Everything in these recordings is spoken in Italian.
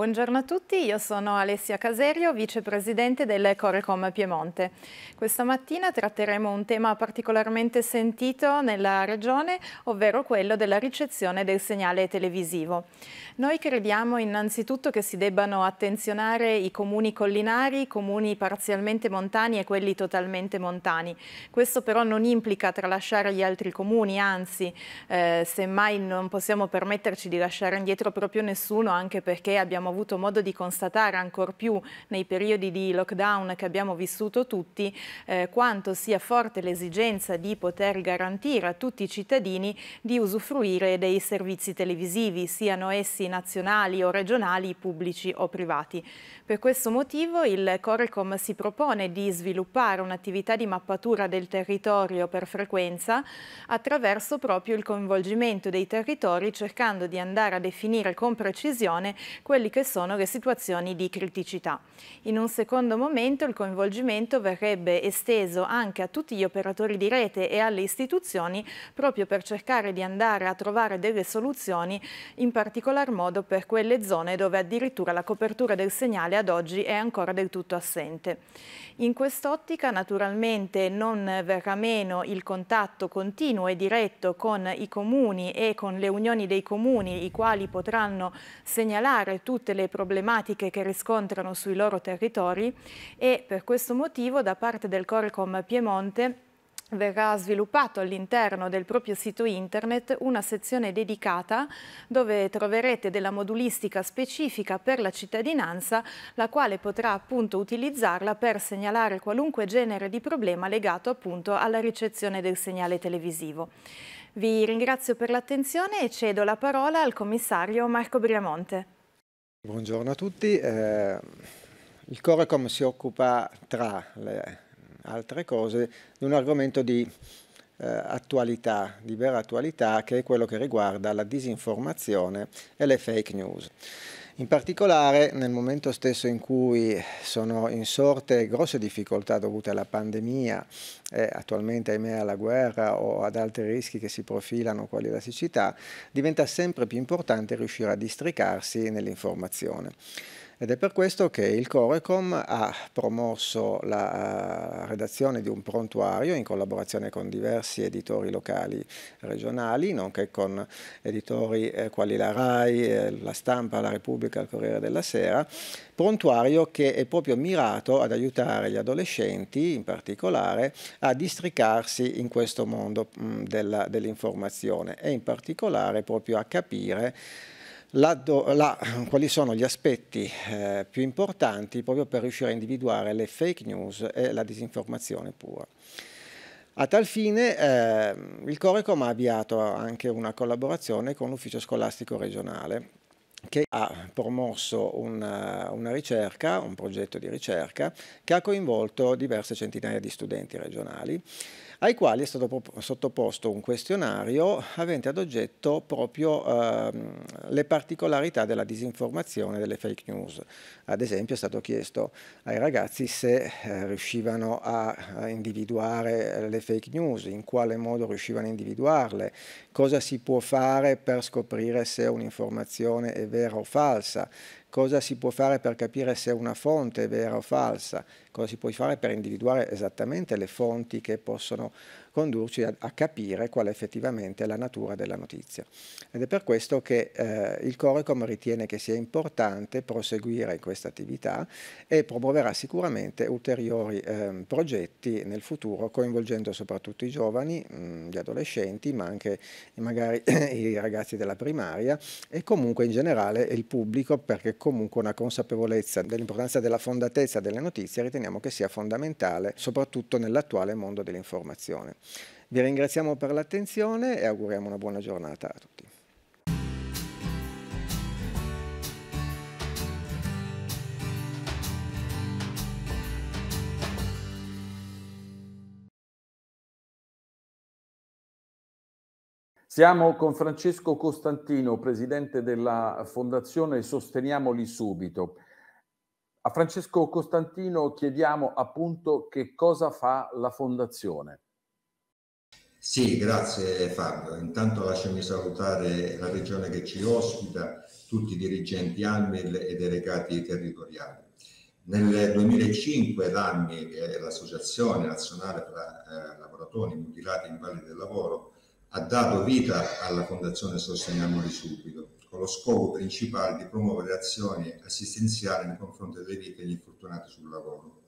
Buongiorno a tutti, io sono Alessia Caserio, vicepresidente del Corecom Piemonte. Questa mattina tratteremo un tema particolarmente sentito nella regione, ovvero quello della ricezione del segnale televisivo. Noi crediamo innanzitutto che si debbano attenzionare i comuni collinari, i comuni parzialmente montani e quelli totalmente montani. Questo però non implica tralasciare gli altri comuni, anzi, eh, semmai non possiamo permetterci di lasciare indietro proprio nessuno, anche perché abbiamo avuto modo di constatare ancor più nei periodi di lockdown che abbiamo vissuto tutti, eh, quanto sia forte l'esigenza di poter garantire a tutti i cittadini di usufruire dei servizi televisivi, siano essi nazionali o regionali, pubblici o privati. Per questo motivo il Corecom si propone di sviluppare un'attività di mappatura del territorio per frequenza attraverso proprio il coinvolgimento dei territori cercando di andare a definire con precisione quelli che che sono le situazioni di criticità. In un secondo momento il coinvolgimento verrebbe esteso anche a tutti gli operatori di rete e alle istituzioni proprio per cercare di andare a trovare delle soluzioni in particolar modo per quelle zone dove addirittura la copertura del segnale ad oggi è ancora del tutto assente. In quest'ottica naturalmente non verrà meno il contatto continuo e diretto con i comuni e con le unioni dei comuni i quali potranno segnalare tutte tutte le problematiche che riscontrano sui loro territori e per questo motivo da parte del Corecom Piemonte verrà sviluppato all'interno del proprio sito internet una sezione dedicata dove troverete della modulistica specifica per la cittadinanza la quale potrà appunto utilizzarla per segnalare qualunque genere di problema legato appunto alla ricezione del segnale televisivo. Vi ringrazio per l'attenzione e cedo la parola al commissario Marco Briamonte. Buongiorno a tutti. Eh, il Corecom si occupa, tra le altre cose, di un argomento di eh, attualità, di vera attualità, che è quello che riguarda la disinformazione e le fake news. In particolare nel momento stesso in cui sono insorte grosse difficoltà dovute alla pandemia, eh, attualmente ahimè alla guerra o ad altri rischi che si profilano quali la siccità, diventa sempre più importante riuscire a districarsi nell'informazione. Ed è per questo che il Corecom ha promosso la eh, redazione di un prontuario in collaborazione con diversi editori locali regionali, nonché con editori eh, quali la RAI, eh, la Stampa, la Repubblica, il Corriere della Sera, prontuario che è proprio mirato ad aiutare gli adolescenti in particolare a districarsi in questo mondo mm, dell'informazione dell e in particolare proprio a capire là, là, quali sono gli aspetti eh, più importanti proprio per riuscire a individuare le fake news e la disinformazione pura. A tal fine eh, il Corecom ha avviato anche una collaborazione con l'Ufficio Scolastico Regionale che ha promosso una, eh, una, ricerca, un progetto di ricerca che ha coinvolto diverse centinaia di studenti regionali ai quali è stato sottoposto un questionario avente ad oggetto proprio ehm, le particolarità della disinformazione e delle fake news. Ad esempio è stato chiesto ai ragazzi se eh, riuscivano a individuare le fake news, in quale modo riuscivano a individuarle, cosa si può fare per scoprire se un'informazione è vera o falsa, cosa si può fare per capire se una fonte è vera o falsa, cosa si può fare per individuare esattamente le fonti che possono condurci a, a, capire qual è effettivamente la natura della notizia. Ed è per questo che eh, il Corecom ritiene che sia importante proseguire in questa attività e promuoverà sicuramente ulteriori eh, progetti nel futuro coinvolgendo soprattutto i giovani, mh, mm, gli adolescenti, ma anche magari i ragazzi della primaria e comunque in generale il pubblico perché comunque una consapevolezza dell'importanza della fondatezza delle notizie riteniamo che sia fondamentale soprattutto nell'attuale mondo dell'informazione. Vi ringraziamo per l'attenzione e auguriamo una buona giornata a tutti. Siamo con Francesco Costantino, presidente della Fondazione Sosteniamoli Subito. A Francesco Costantino chiediamo appunto che cosa fa la Fondazione. Sì, grazie Fabio. Intanto lasciami salutare la regione che ci ospita, tutti i dirigenti ANMIL e delegati territoriali. Nel 2005 l'ANMI, che è l'Associazione Nazionale per eh, Lavoratori Mutilati in Valle del Lavoro, ha dato vita alla Fondazione Sosteniamoli Subito, con lo scopo principale di promuovere azioni assistenziali nei confronti delle vite degli infortunati sul lavoro,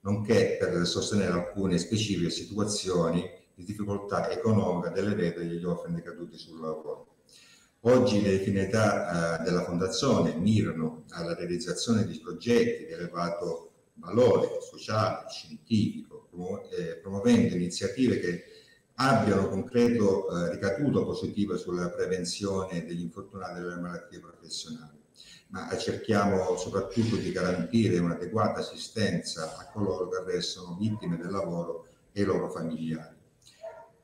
nonché per sostenere alcune specifiche situazioni di difficoltà economica dell'erede e degli orfani caduti sul lavoro. Oggi le finalità eh, della Fondazione mirano alla realizzazione di progetti di elevato valore sociale, scientifico, eh, promuovendo iniziative che abbiano concreto eh, ricadute positive sulla prevenzione degli infortunati e delle malattie professionali, ma cerchiamo soprattutto di garantire un'adeguata assistenza a coloro che restano vittime del lavoro e i loro familiari.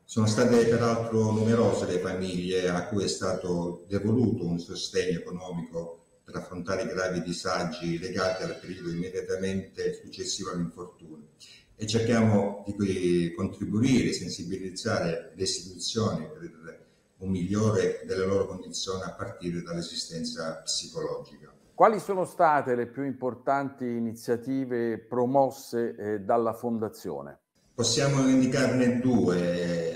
Sono state peraltro numerose le famiglie a cui è stato devoluto un sostegno economico per affrontare i gravi disagi legati al periodo immediatamente successivo all'infortunio e cerchiamo di contribuire, sensibilizzare le istituzioni per un migliore delle loro condizioni a partire dall'esistenza psicologica. Quali sono state le più importanti iniziative promosse eh, dalla Fondazione? Possiamo indicarne due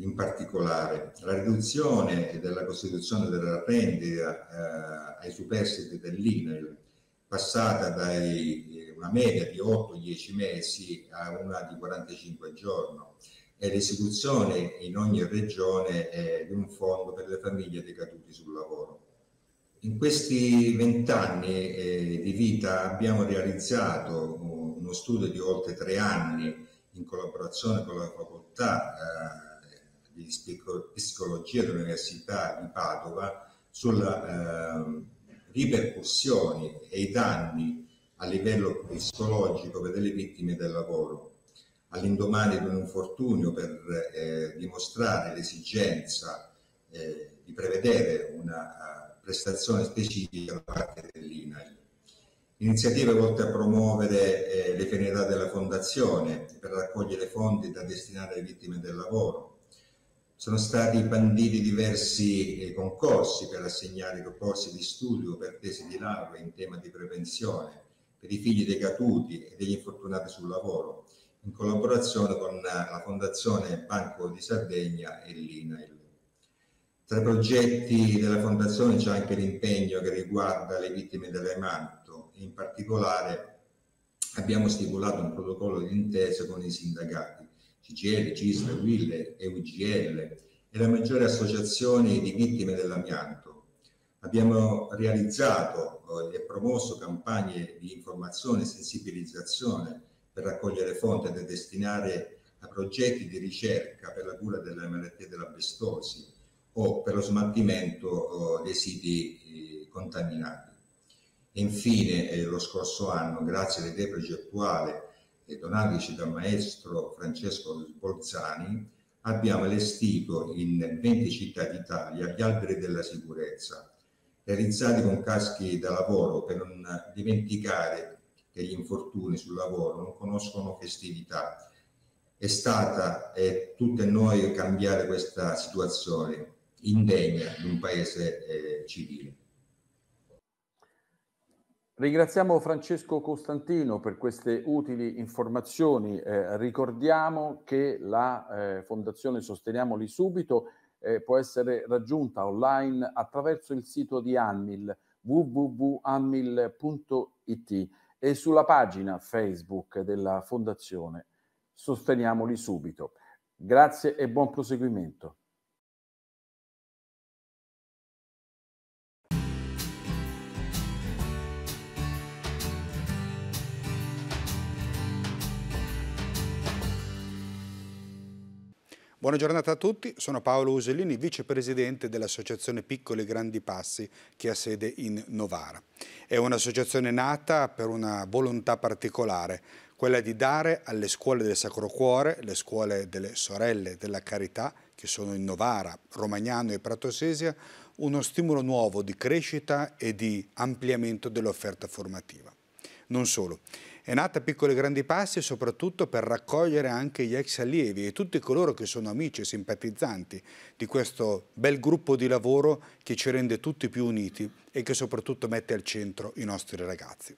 in particolare la riduzione della costituzione della rendita eh, ai superstiti dell'INEL passata da eh, una media di 8-10 mesi a una di 45 giorni e l'istituzione in ogni regione eh, di un fondo per le famiglie decaduti sul lavoro. In questi vent'anni eh, di vita abbiamo realizzato uno studio di oltre tre anni in collaborazione con la facoltà eh, di psicologia dell'Università di Padova sulle eh, ripercussioni e i danni a livello psicologico per delle vittime del lavoro. All'indomani di un infortunio per eh, dimostrare l'esigenza eh, di prevedere una eh, prestazione specifica da parte dell'INAI. Iniziative volte a promuovere eh, le finalità della Fondazione per raccogliere fondi da destinare alle vittime del lavoro, sono stati banditi diversi eh, concorsi per assegnare corsi di studio per tesi di laurea in tema di prevenzione per i figli dei caduti e degli infortunati sul lavoro, in collaborazione con eh, la Fondazione Banco di Sardegna e l'INAIL. Tra i progetti della Fondazione c'è anche l'impegno che riguarda le vittime dell'emanto, in particolare abbiamo stipulato un protocollo di intesa con i sindacati CGL, CISL, WIL e UGL e la maggiore associazione di vittime dell'amianto. Abbiamo realizzato eh, e promosso campagne di informazione e sensibilizzazione per raccogliere fonte da destinare a progetti di ricerca per la cura delle malattie dell'asbestosi o per lo smaltimento eh, dei siti eh, contaminati. E infine, lo scorso anno, grazie all'idea progettuale e donatici dal maestro Francesco Bolzani, abbiamo allestito in 20 città d'Italia gli alberi della sicurezza, realizzati con caschi da lavoro per non dimenticare che gli infortuni sul lavoro non conoscono festività. È stata e tutte noi cambiare questa situazione indegna di un paese eh, civile. Ringraziamo Francesco Costantino per queste utili informazioni. Eh, ricordiamo che la eh, Fondazione Sosteniamoli Subito eh, può essere raggiunta online attraverso il sito di Anmil www.anmil.it e sulla pagina Facebook della Fondazione Sosteniamoli Subito. Grazie e buon proseguimento. Buona giornata a tutti, sono Paolo Usellini, vicepresidente dell'associazione Piccoli e Grandi Passi che ha sede in Novara. È un'associazione nata per una volontà particolare, quella di dare alle scuole del Sacro Cuore, le scuole delle sorelle della carità, che sono in Novara, Romagnano e Pratosesia, uno stimolo nuovo di crescita e di ampliamento dell'offerta formativa non solo. È nata a piccoli e grandi passi soprattutto per raccogliere anche gli ex allievi e tutti coloro che sono amici e simpatizzanti di questo bel gruppo di lavoro che ci rende tutti più uniti e che soprattutto mette al centro i nostri ragazzi.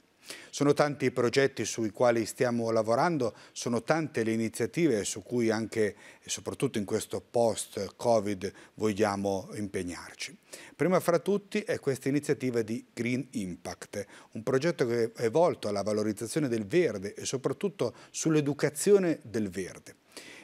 Sono tanti i progetti sui quali stiamo lavorando, sono tante le iniziative su cui anche e soprattutto in questo post-Covid vogliamo impegnarci. Prima fra tutti è questa iniziativa di Green Impact, un progetto che è volto alla valorizzazione del verde e soprattutto sull'educazione del verde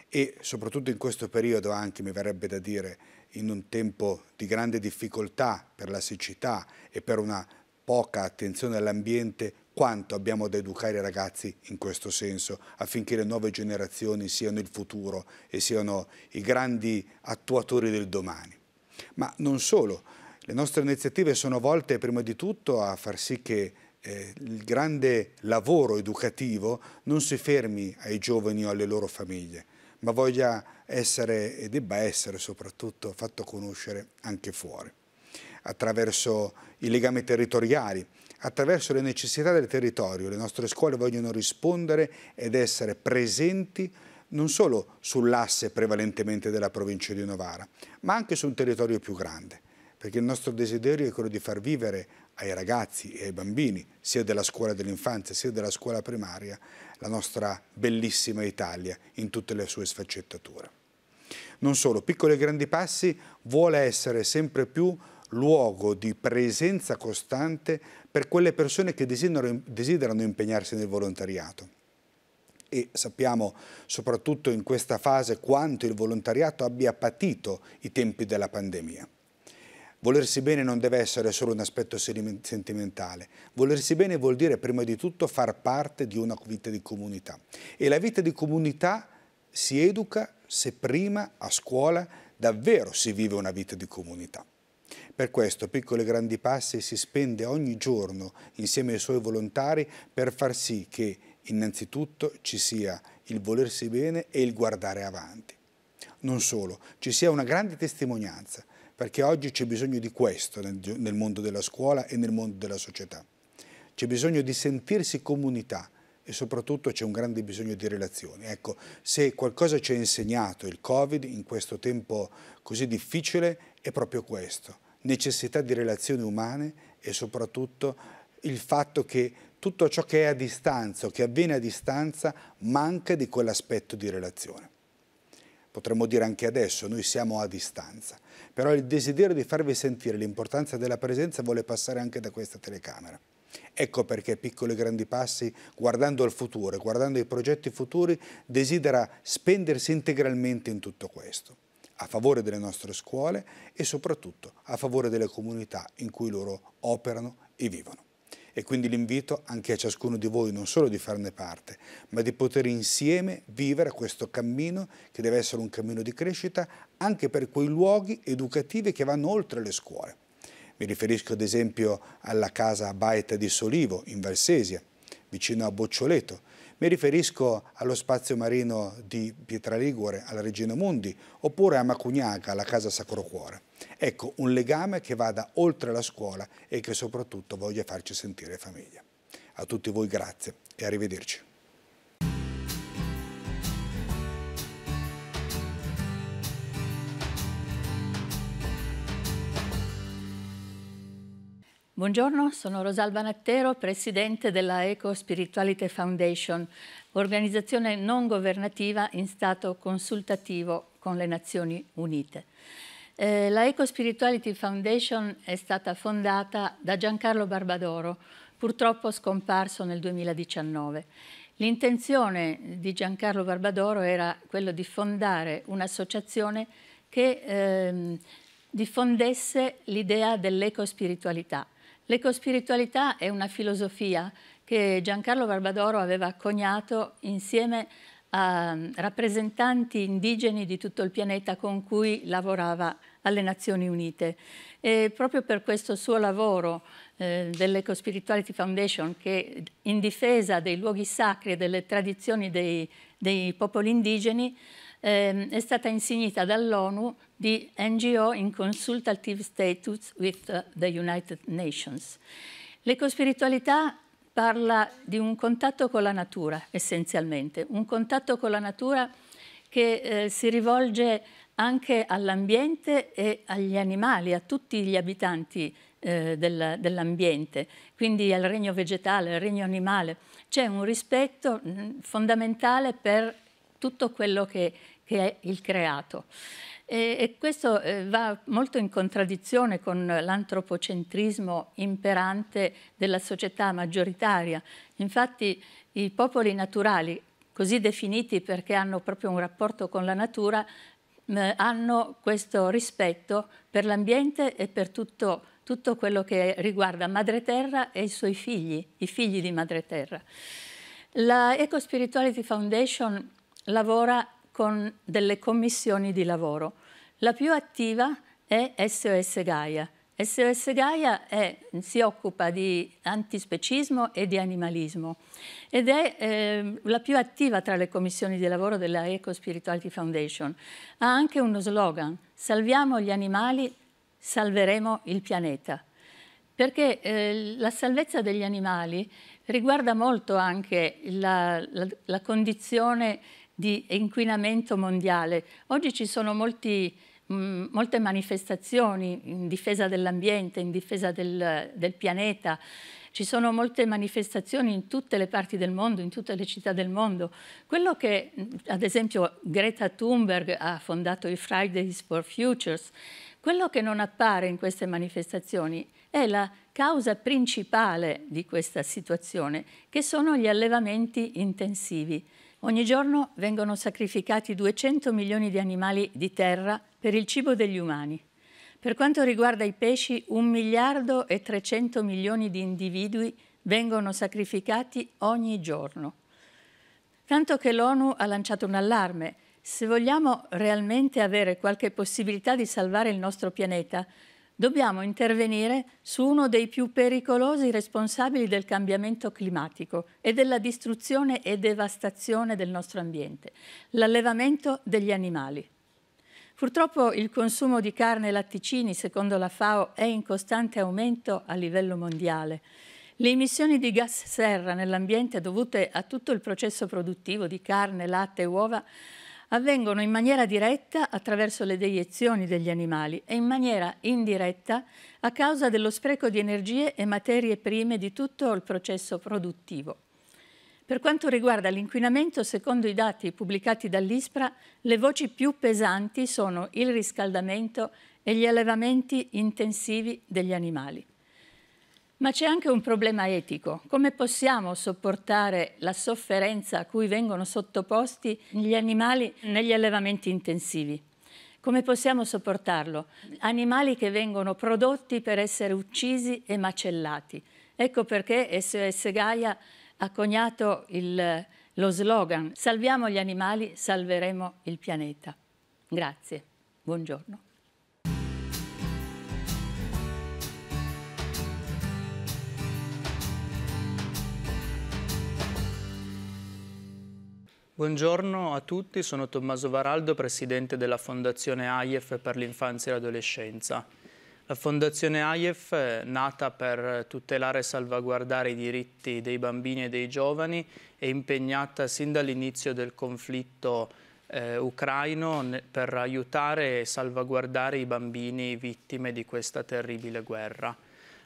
e soprattutto in questo periodo anche mi verrebbe da dire in un tempo di grande difficoltà per la siccità e per una poca attenzione all'ambiente, quanto abbiamo da educare i ragazzi in questo senso affinché le nuove generazioni siano il futuro e siano i grandi attuatori del domani. Ma non solo, le nostre iniziative sono volte prima di tutto a far sì che eh, il grande lavoro educativo non si fermi ai giovani o alle loro famiglie, ma voglia essere e debba essere soprattutto fatto conoscere anche fuori attraverso i legami territoriali, attraverso le necessità del territorio. Le nostre scuole vogliono rispondere ed essere presenti non solo sull'asse prevalentemente della provincia di Novara, ma anche su un territorio più grande, perché il nostro desiderio è quello di far vivere ai ragazzi e ai bambini, sia della scuola dell'infanzia sia della scuola primaria, la nostra bellissima Italia in tutte le sue sfaccettature. Non solo, piccoli e grandi passi vuole essere sempre più luogo di presenza costante per quelle persone che desiderano, desiderano impegnarsi nel volontariato e sappiamo soprattutto in questa fase quanto il volontariato abbia patito i tempi della pandemia. Volersi bene non deve essere solo un aspetto sentimentale. Volersi bene vuol dire prima di tutto far parte di una vita di comunità. E la vita di comunità si educa se prima a scuola davvero si vive una vita di comunità. Per questo Piccoli e Grandi Passi si spende ogni giorno insieme ai suoi volontari per far sì che innanzitutto ci sia il volersi bene e il guardare avanti. Non solo, ci sia una grande testimonianza, perché oggi c'è bisogno di questo nel mondo della scuola e nel mondo della società. C'è bisogno di sentirsi comunità, e soprattutto c'è un grande bisogno di relazioni. Ecco, se qualcosa ci ha insegnato il Covid in questo tempo così difficile è proprio questo, necessità di relazioni umane e soprattutto il fatto che tutto ciò che è a distanza o che avviene a distanza manca di quell'aspetto di relazione. Potremmo dire anche adesso, noi siamo a distanza, però il desiderio di farvi sentire l'importanza della presenza vuole passare anche da questa telecamera. Ecco perché Piccoli e Grandi Passi, guardando al futuro, guardando ai progetti futuri, desidera spendersi integralmente in tutto questo a favore delle nostre scuole e soprattutto a favore delle comunità in cui loro operano e vivono. E quindi l'invito anche a ciascuno di voi non solo di farne parte, ma di poter insieme vivere questo cammino che deve essere un cammino di crescita anche per quei luoghi educativi che vanno oltre le scuole. Mi riferisco ad esempio alla casa Baita di Solivo in Valsesia, vicino a Boccioleto, mi riferisco allo spazio marino di Pietraligure, alla Regina Mundi, oppure a Macugnaga, alla Casa Sacro Cuore. Ecco, un legame che vada oltre la scuola e che soprattutto voglia farci sentire famiglia. A tutti voi grazie e arrivederci. Buongiorno, sono Rosalba Nattero, presidente della Eco Spirituality Foundation, organizzazione non governativa in stato consultativo con le Nazioni Unite. Eh, la Eco Spirituality Foundation è stata fondata da Giancarlo Barbadoro, purtroppo scomparso nel 2019. L'intenzione di Giancarlo Barbadoro era quello di fondare un'associazione che ehm, diffondesse l'idea dell'eco spiritualità L'ecospiritualità è una filosofia che Giancarlo Barbadoro aveva coniato insieme a mm, rappresentanti indigeni di tutto il pianeta con cui lavorava alle Nazioni Unite. E proprio per questo suo lavoro eh, dell'Eco Spirituality Foundation, che in difesa dei luoghi sacri e delle tradizioni dei, dei popoli indigeni, ehm, è stata insignita dall'ONU di NGO in consultative status with the United Nations. L'ecospiritualità parla di un contatto con la natura, essenzialmente, un contatto con la natura che eh, si rivolge anche all'ambiente e agli animali, a tutti gli abitanti eh, del, dell'ambiente, quindi al regno vegetale, al regno animale. C'è un rispetto mm, fondamentale per tutto quello che che è il creato. E, e questo eh, va molto in contraddizione con l'antropocentrismo imperante della società maggioritaria. Infatti i popoli naturali, così definiti perché hanno proprio un rapporto con la natura, mh, hanno questo rispetto per l'ambiente e per tutto, tutto quello che riguarda Madre Terra e i suoi figli, i figli di Madre Terra. La Eco Spirituality Foundation lavora con delle commissioni di lavoro. La più attiva è SOS Gaia. SOS Gaia è, si occupa di antispecismo e di animalismo ed è eh, la più attiva tra le commissioni di lavoro della Eco Spirituality Foundation. Ha anche uno slogan, salviamo gli animali, salveremo il pianeta. Perché eh, la salvezza degli animali riguarda molto anche la, la, la condizione di inquinamento mondiale. Oggi ci sono molti, mh, mm, molte manifestazioni in difesa dell'ambiente, in difesa del, del pianeta, ci sono molte manifestazioni in tutte le parti del mondo, in tutte le città del mondo. Quello che, mm, ad esempio, Greta Thunberg ha fondato i Fridays for Futures, quello che non appare in queste manifestazioni è la causa principale di questa situazione, che sono gli allevamenti intensivi. Ogni giorno vengono sacrificati 200 milioni di animali di terra per il cibo degli umani. Per quanto riguarda i pesci, 1 miliardo e 300 milioni di individui vengono sacrificati ogni giorno. Tanto che l'ONU ha lanciato un allarme. Se vogliamo realmente avere qualche possibilità di salvare il nostro pianeta, dobbiamo intervenire su uno dei più pericolosi responsabili del cambiamento climatico e della distruzione e devastazione del nostro ambiente, l'allevamento degli animali. Purtroppo il consumo di carne e latticini, secondo la FAO, è in costante aumento a livello mondiale. Le emissioni di gas serra nell'ambiente dovute a tutto il processo produttivo di carne, latte e uova avvengono in maniera diretta attraverso le deiezioni degli animali e in maniera indiretta a causa dello spreco di energie e materie prime di tutto il processo produttivo. Per quanto riguarda l'inquinamento, secondo i dati pubblicati dall'ISPRA, le voci più pesanti sono il riscaldamento e gli allevamenti intensivi degli animali. Ma c'è anche un problema etico. Come possiamo sopportare la sofferenza a cui vengono sottoposti gli animali negli allevamenti intensivi? Come possiamo sopportarlo? Animali che vengono prodotti per essere uccisi e macellati. Ecco perché SOS Gaia ha coniato il, lo slogan Salviamo gli animali, salveremo il pianeta. Grazie, buongiorno. Buongiorno a tutti, sono Tommaso Varaldo, presidente della Fondazione AIEF per l'infanzia e l'adolescenza. La Fondazione AIEF, nata per tutelare e salvaguardare i diritti dei bambini e dei giovani, è impegnata sin dall'inizio del conflitto eh, ucraino per aiutare e salvaguardare i bambini vittime di questa terribile guerra.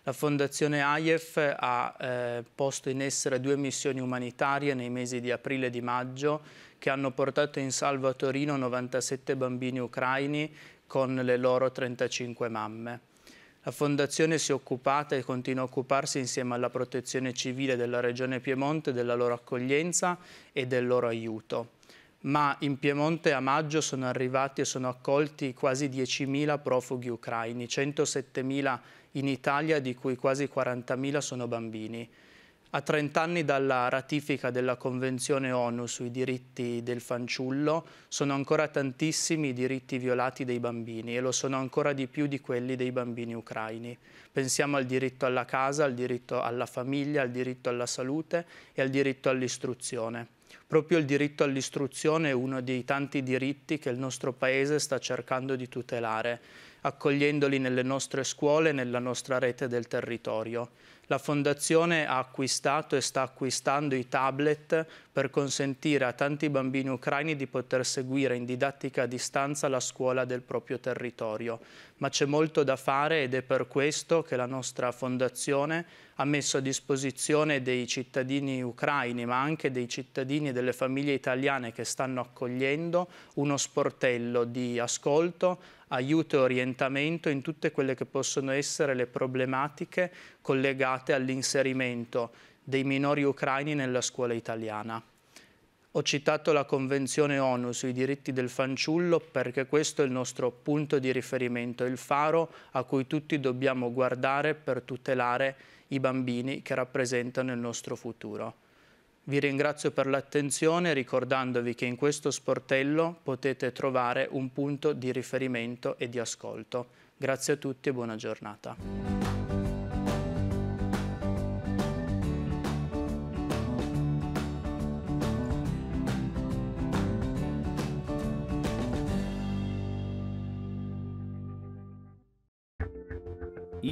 La Fondazione AIEF ha eh, posto in essere due missioni umanitarie nei mesi di aprile e di maggio che hanno portato in salvo a Torino 97 bambini ucraini con le loro 35 mamme. La Fondazione si è occupata e continua a occuparsi insieme alla protezione civile della Regione Piemonte della loro accoglienza e del loro aiuto ma in Piemonte a maggio sono arrivati e sono accolti quasi 10.000 profughi ucraini, 107.000 in Italia, di cui quasi 40.000 sono bambini. A 30 anni dalla ratifica della Convenzione ONU sui diritti del fanciullo sono ancora tantissimi i diritti violati dei bambini e lo sono ancora di più di quelli dei bambini ucraini. Pensiamo al diritto alla casa, al diritto alla famiglia, al diritto alla salute e al diritto all'istruzione. Proprio il diritto all'istruzione è uno dei tanti diritti che il nostro Paese sta cercando di tutelare accogliendoli nelle nostre scuole e nella nostra rete del territorio. La Fondazione ha acquistato e sta acquistando i tablet per consentire a tanti bambini ucraini di poter seguire in didattica a distanza la scuola del proprio territorio. Ma c'è molto da fare ed è per questo che la nostra fondazione ha messo a disposizione dei cittadini ucraini, ma anche dei cittadini e delle famiglie italiane che stanno accogliendo uno sportello di ascolto, aiuto e orientamento in tutte quelle che possono essere le problematiche collegate all'inserimento dei minori ucraini nella scuola italiana. Ho citato la Convenzione ONU sui diritti del fanciullo perché questo è il nostro punto di riferimento, il faro a cui tutti dobbiamo guardare per tutelare i bambini che rappresentano il nostro futuro. Vi ringrazio per l'attenzione ricordandovi che in questo sportello potete trovare un punto di riferimento e di ascolto. Grazie a tutti e buona giornata.